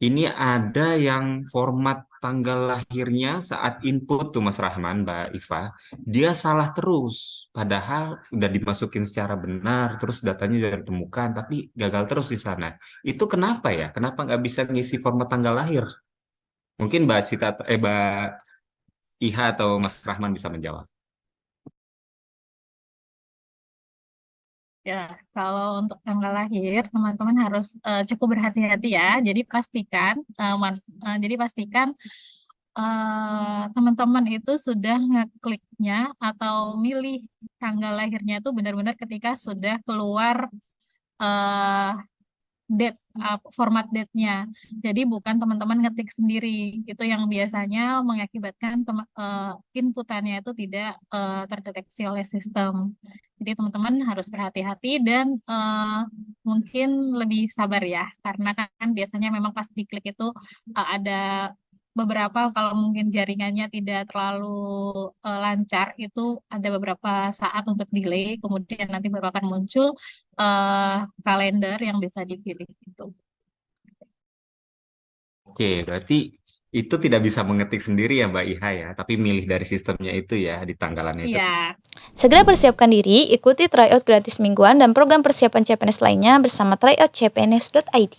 ini ada yang format tanggal lahirnya saat input tuh Mas Rahman, Mbak Iva, dia salah terus. Padahal udah dimasukin secara benar, terus datanya sudah ditemukan, tapi gagal terus di sana. Itu kenapa ya? Kenapa nggak bisa ngisi format tanggal lahir? Mungkin Mbak Sita, eh Mbak Iha atau Mas Rahman bisa menjawab. Ya, kalau untuk tanggal lahir, teman-teman harus uh, cukup berhati-hati ya. Jadi pastikan, uh, uh, jadi pastikan teman-teman uh, itu sudah ngekliknya atau milih tanggal lahirnya itu benar-benar ketika sudah keluar uh, date uh, format date-nya. Jadi bukan teman-teman ngetik sendiri. Itu yang biasanya mengakibatkan uh, inputannya itu tidak uh, terdeteksi oleh sistem. Jadi teman-teman harus berhati-hati dan uh, mungkin lebih sabar ya, karena kan biasanya memang pas diklik itu uh, ada beberapa kalau mungkin jaringannya tidak terlalu uh, lancar itu ada beberapa saat untuk delay, kemudian nanti baru akan muncul uh, kalender yang bisa dipilih itu. Oke, berarti itu tidak bisa mengetik sendiri ya Mbak Iha ya, tapi milih dari sistemnya itu ya di tanggalannya itu. Iya. Segera persiapkan diri, ikuti tryout gratis mingguan dan program persiapan CPNS lainnya bersama tryoutcpns.id.